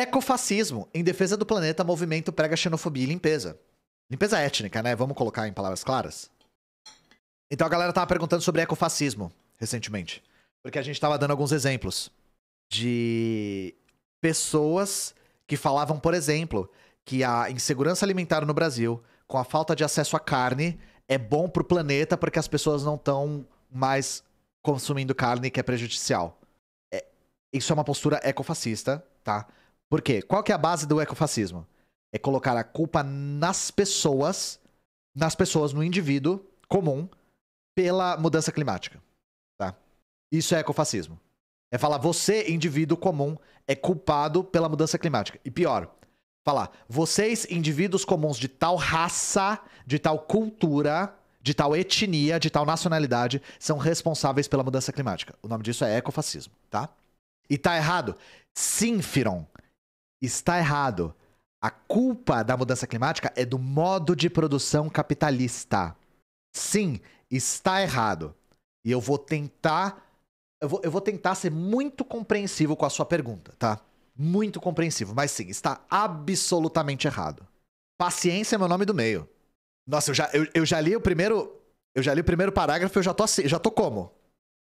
Ecofascismo, em defesa do planeta, movimento prega xenofobia e limpeza. Limpeza étnica, né? Vamos colocar em palavras claras. Então a galera tava perguntando sobre ecofascismo recentemente. Porque a gente tava dando alguns exemplos de pessoas que falavam, por exemplo, que a insegurança alimentar no Brasil, com a falta de acesso à carne, é bom pro planeta porque as pessoas não estão mais consumindo carne que é prejudicial. É... isso é uma postura ecofascista, tá? Por quê? Qual que é a base do ecofascismo? É colocar a culpa nas pessoas, nas pessoas, no indivíduo comum, pela mudança climática. Tá? Isso é ecofascismo. É falar você, indivíduo comum, é culpado pela mudança climática. E pior, falar vocês, indivíduos comuns de tal raça, de tal cultura, de tal etnia, de tal nacionalidade, são responsáveis pela mudança climática. O nome disso é ecofascismo, tá? E tá errado? Sim, Firon está errado. A culpa da mudança climática é do modo de produção capitalista. Sim, está errado. E eu vou tentar. Eu vou, eu vou tentar ser muito compreensivo com a sua pergunta, tá? Muito compreensivo, mas sim, está absolutamente errado. Paciência é meu nome do meio. Nossa, eu já, eu, eu já li o primeiro. Eu já li o primeiro parágrafo e eu já tô assim, já tô como?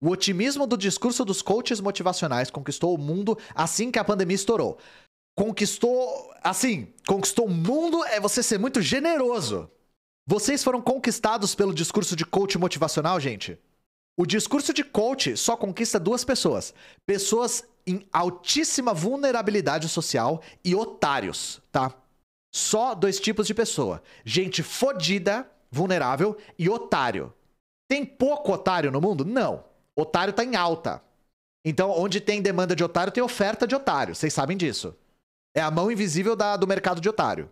O otimismo do discurso dos coaches motivacionais conquistou o mundo assim que a pandemia estourou conquistou. Assim, conquistou o mundo é você ser muito generoso. Vocês foram conquistados pelo discurso de coach motivacional, gente? O discurso de coach só conquista duas pessoas: pessoas em altíssima vulnerabilidade social e otários, tá? Só dois tipos de pessoa: gente fodida, vulnerável e otário. Tem pouco otário no mundo? Não. Otário tá em alta. Então, onde tem demanda de otário, tem oferta de otário. Vocês sabem disso. É a mão invisível da, do mercado de otário.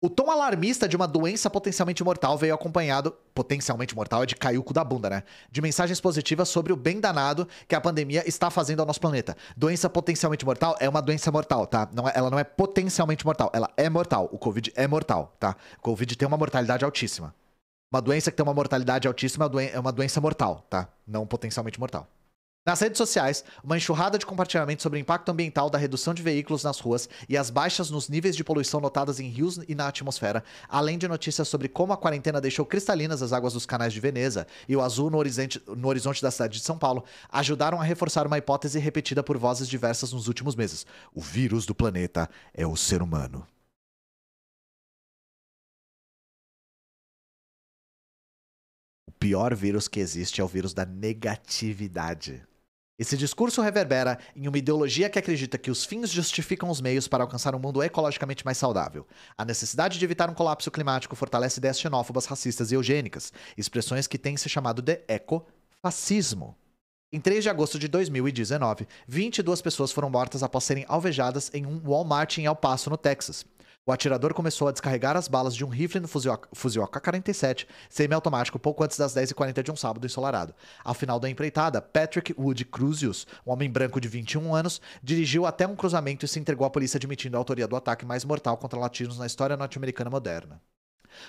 O tom alarmista de uma doença potencialmente mortal veio acompanhado, potencialmente mortal é de caiuco da bunda, né? De mensagens positivas sobre o bem danado que a pandemia está fazendo ao nosso planeta. Doença potencialmente mortal é uma doença mortal, tá? Não é, ela não é potencialmente mortal, ela é mortal. O Covid é mortal, tá? O Covid tem uma mortalidade altíssima. Uma doença que tem uma mortalidade altíssima é uma é doença mortal, tá? Não potencialmente mortal. Nas redes sociais, uma enxurrada de compartilhamento sobre o impacto ambiental da redução de veículos nas ruas e as baixas nos níveis de poluição notadas em rios e na atmosfera, além de notícias sobre como a quarentena deixou cristalinas as águas dos canais de Veneza e o azul no horizonte, no horizonte da cidade de São Paulo, ajudaram a reforçar uma hipótese repetida por vozes diversas nos últimos meses: o vírus do planeta é o ser humano. O pior vírus que existe é o vírus da negatividade. Esse discurso reverbera em uma ideologia que acredita que os fins justificam os meios para alcançar um mundo ecologicamente mais saudável. A necessidade de evitar um colapso climático fortalece ideias xenófobas, racistas e eugênicas, expressões que têm se chamado de ecofascismo. Em 3 de agosto de 2019, 22 pessoas foram mortas após serem alvejadas em um Walmart em El Paso, no Texas. O atirador começou a descarregar as balas de um rifle no fuzil, AK-47 semiautomático pouco antes das 10h40 de um sábado ensolarado. Ao final da empreitada, Patrick Wood Cruzius, um homem branco de 21 anos, dirigiu até um cruzamento e se entregou à polícia admitindo a autoria do ataque mais mortal contra latinos na história norte-americana moderna.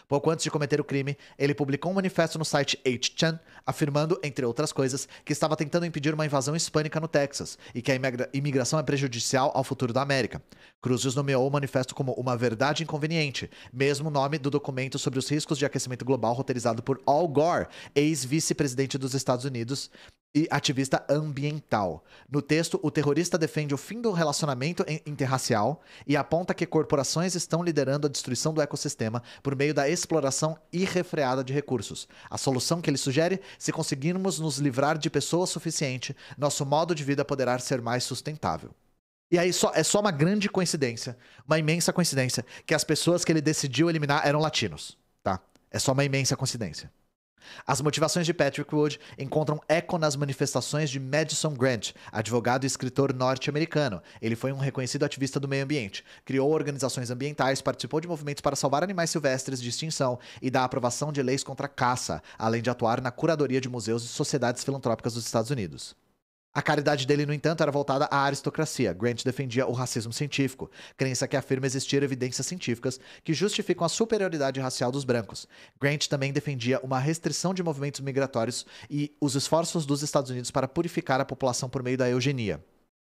Pouco antes de cometer o crime, ele publicou um manifesto no site 8chan, afirmando, entre outras coisas, que estava tentando impedir uma invasão hispânica no Texas e que a imigração é prejudicial ao futuro da América. Cruzes nomeou o manifesto como uma verdade inconveniente, mesmo nome do documento sobre os riscos de aquecimento global roteirizado por Al Gore, ex-vice-presidente dos Estados Unidos, e ativista ambiental. No texto, o terrorista defende o fim do relacionamento interracial e aponta que corporações estão liderando a destruição do ecossistema por meio da exploração irrefreada de recursos. A solução que ele sugere, se conseguirmos nos livrar de pessoas suficiente, nosso modo de vida poderá ser mais sustentável. E aí só, é só uma grande coincidência, uma imensa coincidência, que as pessoas que ele decidiu eliminar eram latinos, tá? É só uma imensa coincidência. As motivações de Patrick Wood encontram eco nas manifestações de Madison Grant, advogado e escritor norte-americano. Ele foi um reconhecido ativista do meio ambiente, criou organizações ambientais, participou de movimentos para salvar animais silvestres de extinção e da aprovação de leis contra a caça, além de atuar na curadoria de museus e sociedades filantrópicas dos Estados Unidos. A caridade dele, no entanto, era voltada à aristocracia. Grant defendia o racismo científico, crença que afirma existir evidências científicas que justificam a superioridade racial dos brancos. Grant também defendia uma restrição de movimentos migratórios e os esforços dos Estados Unidos para purificar a população por meio da eugenia.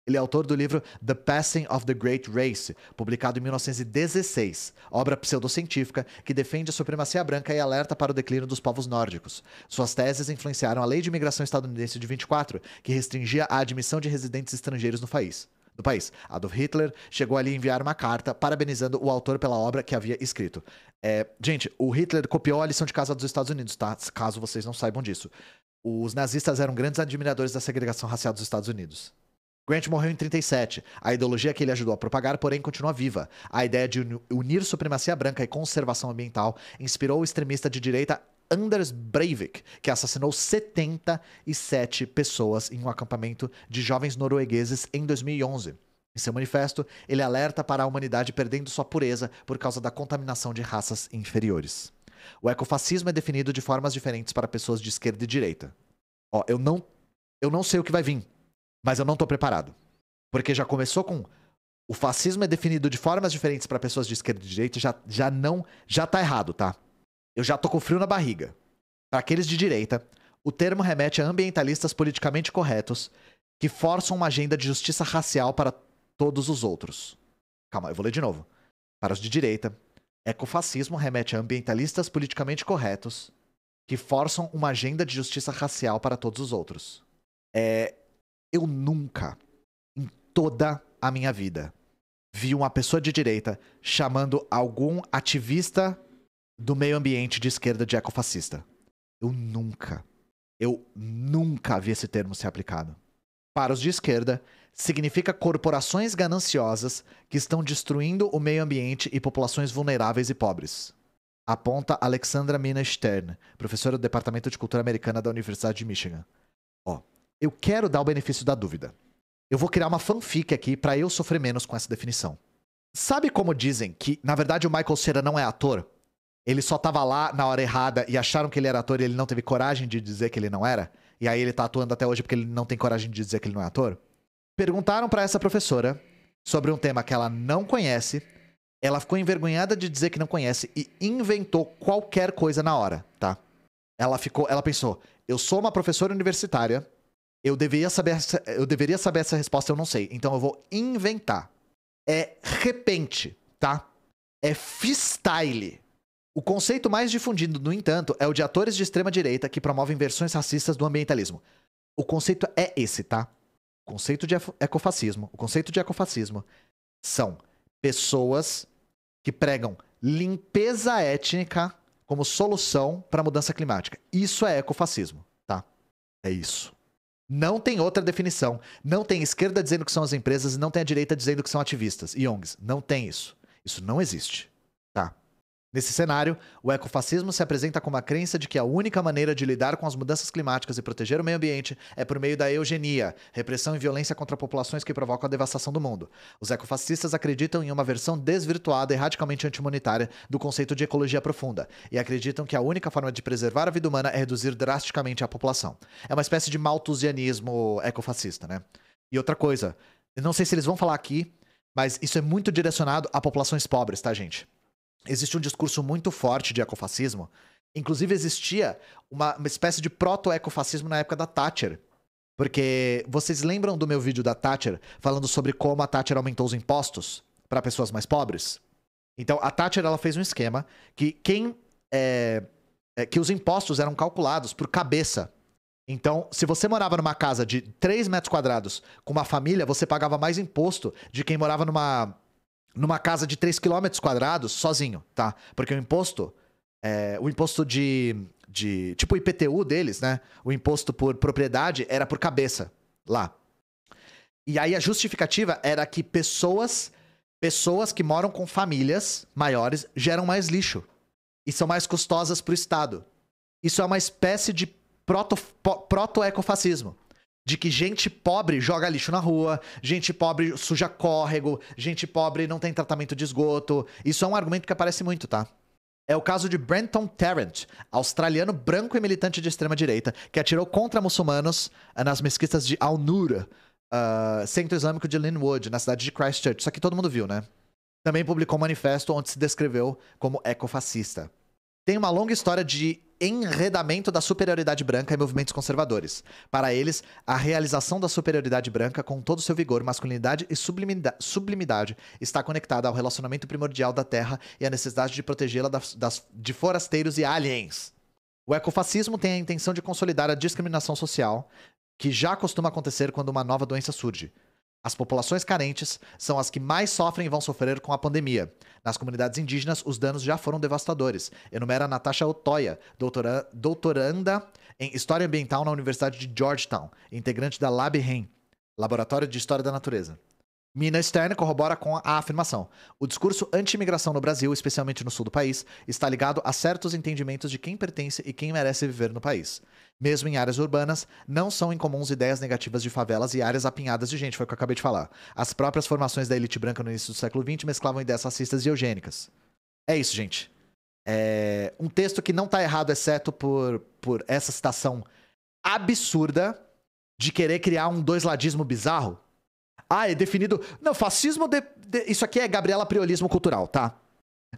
Ele é autor do livro The Passing of the Great Race, publicado em 1916, obra pseudocientífica que defende a supremacia branca e alerta para o declínio dos povos nórdicos. Suas teses influenciaram a Lei de Imigração Estadunidense de 24, que restringia a admissão de residentes estrangeiros no país do país. Adolf Hitler chegou ali a enviar uma carta parabenizando o autor pela obra que havia escrito. É, gente, o Hitler copiou a lição de casa dos Estados Unidos, tá? Caso vocês não saibam disso. Os nazistas eram grandes admiradores da segregação racial dos Estados Unidos. Grant morreu em 37. A ideologia que ele ajudou a propagar, porém, continua viva. A ideia de unir supremacia branca e conservação ambiental inspirou o extremista de direita Anders Breivik, que assassinou 77 pessoas em um acampamento de jovens noruegueses em 2011. Em seu manifesto, ele alerta para a humanidade perdendo sua pureza por causa da contaminação de raças inferiores. O ecofascismo é definido de formas diferentes para pessoas de esquerda e direita. Ó, eu não, eu não sei o que vai vir, mas eu não tô preparado. Porque já começou com o fascismo é definido de formas diferentes para pessoas de esquerda e de direita, já, já não, já tá errado, tá? Eu já tô com frio na barriga. Para aqueles de direita, o termo remete a ambientalistas politicamente corretos que forçam uma agenda de justiça racial para todos os outros. Calma, eu vou ler de novo. Para os de direita, ecofascismo remete a ambientalistas politicamente corretos que forçam uma agenda de justiça racial para todos os outros. É, eu nunca, em toda a minha vida, vi uma pessoa de direita chamando algum ativista do meio ambiente de esquerda de ecofascista. Eu nunca, eu nunca vi esse termo ser aplicado. Para os de esquerda, significa corporações gananciosas que estão destruindo o meio ambiente e populações vulneráveis e pobres. Aponta Alexandra Mina Stern, professora do Departamento de Cultura Americana da Universidade de Michigan. Ó, eu quero dar o benefício da dúvida. Eu vou criar uma fanfic aqui para eu sofrer menos com essa definição. Sabe como dizem que, na verdade, o Michael Cera não é ator? Ele só tava lá na hora errada e acharam que ele era ator e ele não teve coragem de dizer que ele não era? E aí ele tá atuando até hoje porque ele não tem coragem de dizer que ele não é ator? Perguntaram para essa professora sobre um tema que ela não conhece. Ela ficou envergonhada de dizer que não conhece e inventou qualquer coisa na hora, tá? Ela ficou, ela pensou: "Eu sou uma professora universitária, eu deveria saber essa, eu deveria saber essa resposta, eu não sei. Então eu vou inventar. É repente, tá? É freestyle. O conceito mais difundido, no entanto, é o de atores de extrema direita que promovem versões racistas do ambientalismo. O conceito é esse, tá? O conceito de ecofascismo. O conceito de ecofascismo são pessoas que pregam limpeza étnica como solução para a mudança climática. Isso é ecofascismo, tá? É isso. Não tem outra definição. Não tem esquerda dizendo que são as empresas e não tem a direita dizendo que são ativistas e ONGs. Não tem isso. Isso não existe. Nesse cenário, o ecofascismo se apresenta como a crença de que a única maneira de lidar com as mudanças climáticas e proteger o meio ambiente é por meio da eugenia, repressão e violência contra populações que provocam a devastação do mundo. Os ecofascistas acreditam em uma versão desvirtuada e radicalmente anti-humanitária do conceito de ecologia profunda, e acreditam que a única forma de preservar a vida humana é reduzir drasticamente a população. É uma espécie de malthusianismo ecofascista, né? E outra coisa, não sei se eles vão falar aqui, mas isso é muito direcionado a populações pobres, tá, gente? existe um discurso muito forte de ecofascismo. Inclusive, existia uma, uma espécie de proto-ecofascismo na época da Thatcher. Porque vocês lembram do meu vídeo da Thatcher falando sobre como a Thatcher aumentou os impostos para pessoas mais pobres? Então, a Thatcher ela fez um esquema que quem é, é, que os impostos eram calculados por cabeça. Então, se você morava numa casa de 3 metros quadrados com uma família, você pagava mais imposto de quem morava numa numa casa de 3 km quadrados sozinho, tá? Porque o imposto, é, o imposto de, de. Tipo o IPTU deles, né? O imposto por propriedade era por cabeça lá. E aí a justificativa era que pessoas. Pessoas que moram com famílias maiores geram mais lixo e são mais custosas para o Estado. Isso é uma espécie de proto-ecofascismo. proto ecofascismo de que gente pobre joga lixo na rua, gente pobre suja córrego, gente pobre não tem tratamento de esgoto. Isso é um argumento que aparece muito, tá? É o caso de Brenton Tarrant, australiano branco e militante de extrema-direita, que atirou contra muçulmanos ah, nas mesquitas de Al-Nur, uh, ah, centro islâmico de Linwood, na cidade de Christchurch. Isso aqui todo mundo viu, né? Também publicou um manifesto onde se descreveu como ecofascista. Tem uma longa história de enredamento da superioridade branca e movimentos conservadores. Para eles, a realização da superioridade branca com todo seu vigor, masculinidade e sublimidade está conectada ao relacionamento primordial da Terra e à necessidade de protegê-la de forasteiros e aliens. O ecofascismo tem a intenção de consolidar a discriminação social, que já costuma acontecer quando uma nova doença surge. As populações carentes são as que mais sofrem e vão sofrer com a pandemia. Nas comunidades indígenas, os danos já foram devastadores, enumera Natasha Otoya, doutora, doutoranda em História Ambiental na Universidade de Georgetown, integrante da LabREM, Laboratório de História da Natureza. Mina Stern corrobora com a afirmação. O discurso anti-imigração no Brasil, especialmente no sul do país, está ligado a certos entendimentos de quem pertence e quem merece viver no país. Mesmo em áreas urbanas, não são incomuns ideias negativas de favelas e áreas apinhadas de gente, foi o que eu acabei de falar. As próprias formações da elite branca no início do século XX mesclavam ideias racistas e eugênicas. É isso, gente. É um texto que não está errado, exceto por, por essa citação absurda de querer criar um doisladismo bizarro ah, é definido. Não, fascismo. De... De... Isso aqui é Gabriela Priolismo cultural, tá?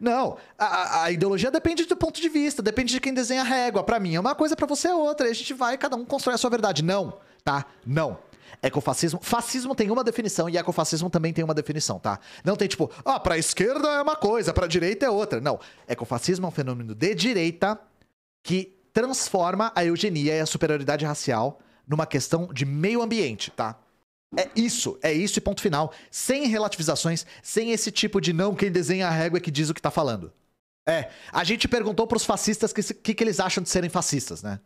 Não, a, a, ideologia depende do ponto de vista, depende de quem desenha a régua. Para mim é uma coisa, para você é outra. E a gente vai, cada um constrói a sua verdade. Não, tá? Não. É ecofascismo. Fascismo tem uma definição e é ecofascismo também tem uma definição, tá? Não tem tipo, ah, pra esquerda é uma coisa, pra direita é outra. Não. É ecofascismo é um fenômeno de direita que transforma a eugenia e a superioridade racial numa questão de meio ambiente, tá? É isso, é isso e ponto final. Sem relativizações, sem esse tipo de não, quem desenha a régua é que diz o que tá falando. É, a gente perguntou pros fascistas o que, que, que, eles acham de serem fascistas, né?